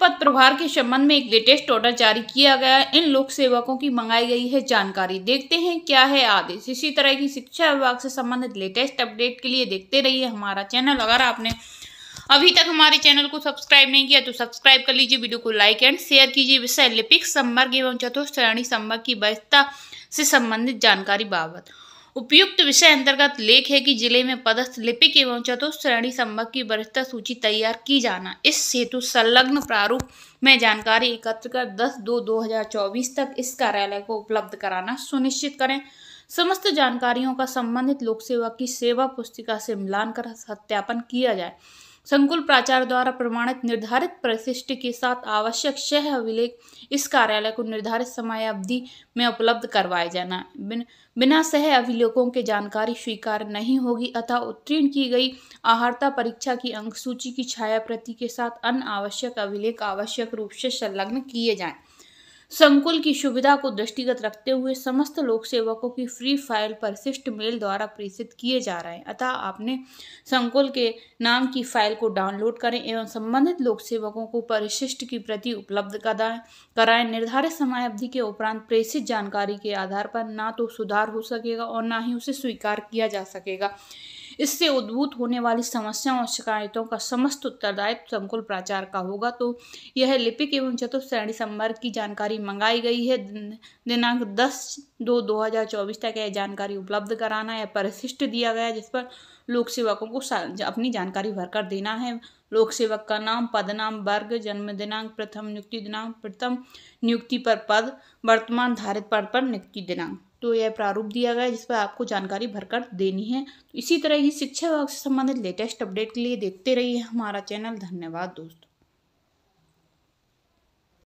पद प्रभार के संबंध में एक लेटेस्ट ऑर्डर जारी किया गया इन लोक सेवकों की मंगाई गई है जानकारी देखते हैं क्या है आदेश इसी तरह की शिक्षा विभाग से संबंधित लेटेस्ट अपडेट के लिए देखते रहिए हमारा चैनल अगर आपने अभी तक हमारे चैनल को सब्सक्राइब नहीं किया तो सब्सक्राइब कर लीजिए वीडियो को लाइक एंड शेयर कीजिए विषय लिपिक संवर्ग एवं चतुर्थ श्रेणी संवर्ग की व्यवस्था से संबंधित जानकारी बाबत उपयुक्त विषय अंतर्गत लेख है कि जिले में पदस्थ लिपिक एवं चतुर्थ श्रेणी संभव की वरिष्ठता सूची तैयार की जाना इस हेतु संलग्न प्रारूप में जानकारी एकत्र कर 10 दो 2024 तक इस कार्यालय को उपलब्ध कराना सुनिश्चित करें समस्त जानकारियों का संबंधित लोक सेवा की सेवा पुस्तिका से मिलान कर सत्यापन किया जाए संकुल प्राचार्य द्वारा प्रमाणित निर्धारित परिशिष्ट के साथ आवश्यक शह अभिलेख इस कार्यालय को निर्धारित समय अवधि में उपलब्ध करवाए जाना बिन, बिना सह अभिलेखों के जानकारी स्वीकार नहीं होगी अतः उत्तीर्ण की गई आहारता परीक्षा की अंक सूची की छाया प्रति के साथ अन्य आवश्यक अभिलेख आवश्यक रूप से संलग्न किए जाएं संकुल की सुविधा को दृष्टिगत रखते हुए समस्त लोक सेवकों की फ्री फाइल पर शिष्ट मेल द्वारा प्रेषित किए जा रहे हैं अतः आपने संकुल के नाम की फाइल को डाउनलोड करें एवं संबंधित लोक सेवकों को परिशिष्ट की प्रति उपलब्ध कराएं निर्धारित समय अवधि के उपरांत प्रेषित जानकारी के आधार पर ना तो सुधार हो सकेगा और ना ही उसे स्वीकार किया जा सकेगा इससे उद्भूत होने वाली समस्याओं और शिकायतों का समस्त उत्तरदायित्व संकुल प्राचार का होगा तो यह लिपिक एवं चतुर्थ श्रेणी संवर्ग की जानकारी मंगाई गई है दिनांक दस दो दो हज़ार चौबीस तक यह जानकारी उपलब्ध कराना है परिशिष्ट दिया गया जिस पर लोक सेवकों को अपनी जानकारी भरकर देना है लोक सेवक का नाम पद नाम वर्ग जन्म दिनांक प्रथम नियुक्ति दिनांक प्रथम नियुक्ति पर पद वर्तमान धारित पद पर नियुक्ति दिनांक तो यह प्रारूप दिया गया है जिस पर आपको जानकारी भरकर देनी है तो इसी तरह ही शिक्षा विभाग से संबंधित लेटेस्ट अपडेट के लिए देखते रहिए हमारा चैनल धन्यवाद दोस्तों